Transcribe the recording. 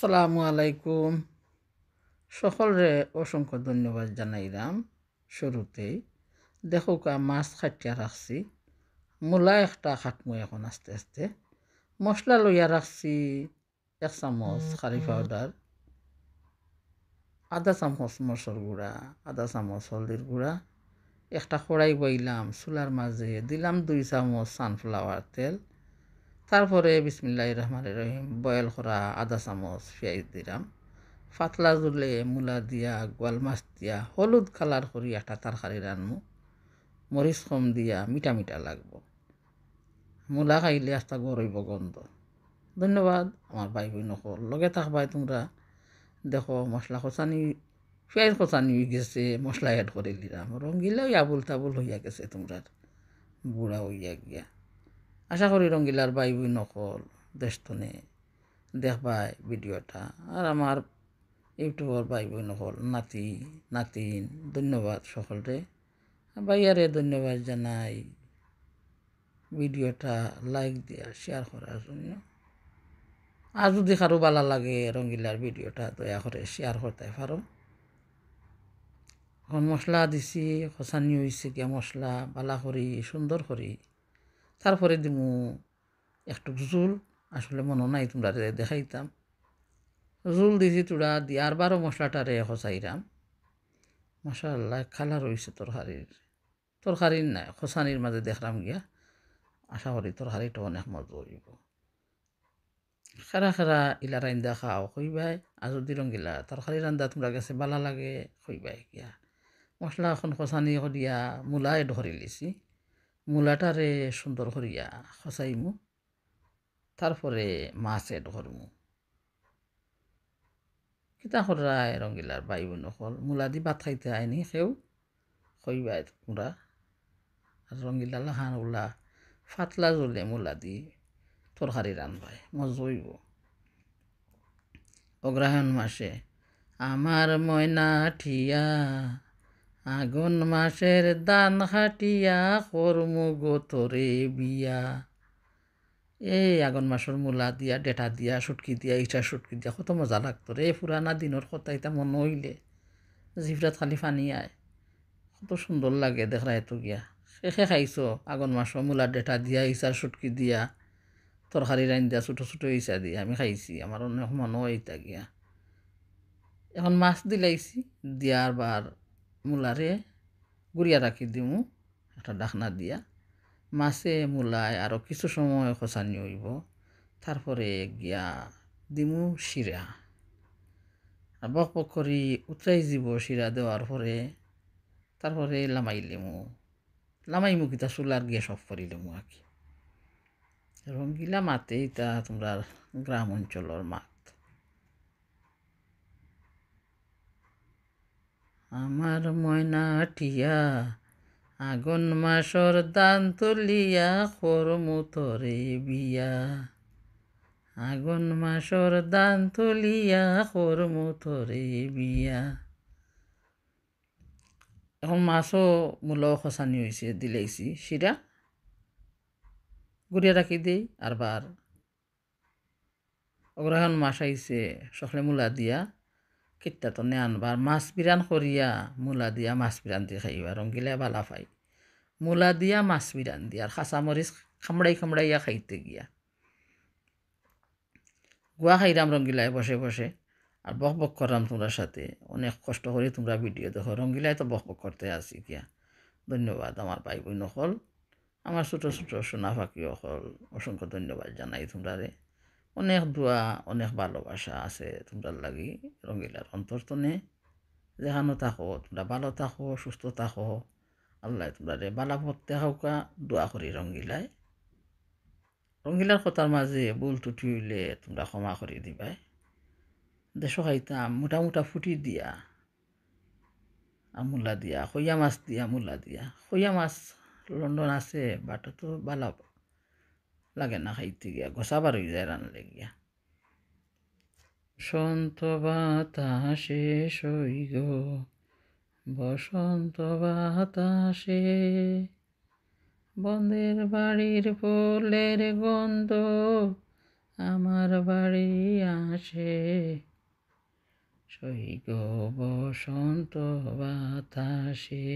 আসসালামু আলাইকুম সকলরে অসংখ্য ধন্যবাদ জানাইলাম শুরুতেই কা মাছ খাটিয়া রাখছি মূলা একটা খাটমু এখন আস্তে আস্তে মশলা লইয়া রাখছি এক চামচ খারি পাউডার আধা চামচ মরচর গুঁড়া আধা চামচ হলদির গুঁড়া একটা কড়াই বইলাম চুলার মাঝে দিলাম দুই চামচ সানফ্লাওয়ার তেল তারপরে বিসমিল্লাহ রহমান রহিম বয়েল করা আদা চামচ পেঁয়াজ দিলাম পাতলা জুলে মূলা দিয়া গোয়াল মাছ দিয়া হলুদ কালার করি একটা তরকারি রানমু মরিচ কম দিয়া মিঠা মিঠা লাগবো মূলা খাইলে আস্তা গরইব গন্ধ ধন্যবাদ আমার ভাই বোনসকল লগে থাকবাই তোমরা দেখো মশলা খোঁচানি পেঁয়াজ খোঁচানি গেছে মশলা এড করে দিলাম রঙিলেও আবুল তাবুল হইয়া গেছে তোমরা বুড়া হইয়া গিয়া আশা করি রঙ্গিলার বাই বই নকল দেশতনে দেখবাই ভিডিওটা আর আমার ইউটিউবর বাই বই নকল নাতি নাতিন ধন্যবাদ সকলরে বাইয়ারে ধন্যবাদ জানাই ভিডিওটা লাইক দিয়া শেয়ার করার জন্য আর যদি কারো ভালো লাগে রঙ্গিলার ভিডিওটা দয়া করে শেয়ার করতে পারো এখন মশলা দিছি খসানি হয়েছে গিয়া মশলা বালা করি সুন্দর করি তারপরে দিমু একটু জুল আসলে মনে নাই তোমরা দেখাইতাম জুল দিছি তোরা দিয়ার বারো মশলাটারে হসাইরাম মশাল্লা খালা রয়েছে তরকারির তরকারির নাই খোসানির মাঝে দেখলাম গিয়া আশা করি তরকারিটা অনেক মজা হইব খেরা খেরা ইলা রান্দা খাও খুঁবাই আজু দিলং গিলা তরকারি রান্দা তোমরা গেছে বালা লাগে খুঁবাই গিয়া মশলা এখন খোসানি দিয়া মূলায় এড লিছি মূলাটারে সুন্দর করিয়া খসাইমু তারপরে মাছ এড করমু কিতা খরায় রঙ্গিলার বাই বোন মূলা দি ভাত খাইতে আইনি সেও খইবা তোমরা আর রঙ্গিলা লহান ওলা ফাতলা জ্বলে মূলা দি তরকারি রান্ধবাই মজইব অগ্রহায়ণ মাসে আমার ময়না ঠিয়া আগুন মাসের দান খাটিয়া কর্ম গোতরে বিয়া এই আগুন মাসের মূলা দিয়া ডেটা দিয়া সুটকি দিয়া ইটা সুটকি দিয়া কত মজা লাগতো রে পুরানা দিনের কথা এটা মনে হইলে জিভরাত খালি ফানি আয় কত সুন্দর লাগে দেখরা এত গিয়া শেষে খাইছো আগুন মাস মূলা ডেটা দিয়া ইসার সুটকি দিয়া তরকারি রান দিয়া ছোটো ছোটো ইচা দিয়া আমি খাইছি আমার অনেক মনও এটা গিয়া এখন মাছ দিলাইছি দিয়ার বার মূলারে গুড়িয়া রাখি দিমু একটা ডাকনা দিয়া মাছে মূলায় আরও কিছু সময় খসানি হইব তারপরে গিয়া দিমু শিরা বক বক করি উতরাই দিব শিরা দেওয়ার পরে তারপরে লামাই লিমু লামাই মুখিতা চুলার গিয়ে সব করিলেমু আর কি রঙ্গিলা মাতে ইতা তোমরা গ্রাম অঞ্চলের মা আমার ময়না টিয়া আগুন মাসর দান তুলিয়া করমু বিয়া আগুন মাসর দান তুলিয়া করমু বিয়া এখন মাছও মূল খসানি হয়েছে দিলেছি শিরা গুড়িয়া রাখি দেই আর বার ওগুলো এখন মাছ আইছে সকলে মূলা দিয়া কিত্তাতনে আনবার মাছ বিরান করিয়া মূলা দিয়া মাছ বিরান দিয়ে খাইবা রঙ্গিলে বালা পাই মূলা দিয়া মাছ বিরান দিয়া আর মরিচ খামড়াই খামড়াইয়া খাইতে গিয়া গুয়া খাইরাম রঙ্গিলায় বসে বসে আর বক বক করাম তোমরা সাথে অনেক কষ্ট করে তোমরা ভিডিও দেখো রঙ্গিলায় তো বক বক করতে আসি গিয়া ধন্যবাদ আমার ভাই বোন হল আমার ছোটো ছোটো সোনা ফাঁকি হল অসংখ্য ধন্যবাদ জানাই তোমরা রে অনেক দোয়া অনেক ভালোবাসা আছে তোমরা লাগি তো নে যেখানো থাকো তোমরা ভালো থাকো সুস্থ থাকো আল্লাহ তোমরা রে বালা ভরতে হাউকা দোয়া করি রঙিলাই রঙিলার কথার মাঝে বুল টুটি হইলে তোমরা ক্ষমা করে দিবাই দেশ খাইতাম মোটা মোটা ফুটি দিয়া আমুলা দিয়া খইয়া মাছ দিয়া মূলা দিয়া খইয়া মাছ লন্ডন আছে বাটা তো বালা লাগে না খাইতে গিয়া গোসাবার হয়ে যায় রান্না গিয়া বসন্ত বাতাসে সৈগ বসন্ত বাতাসে বন্ধের বাড়ির ফুলের গন্ধ আমার বাড়ি আসে সৈগ বসন্ত বাতাসে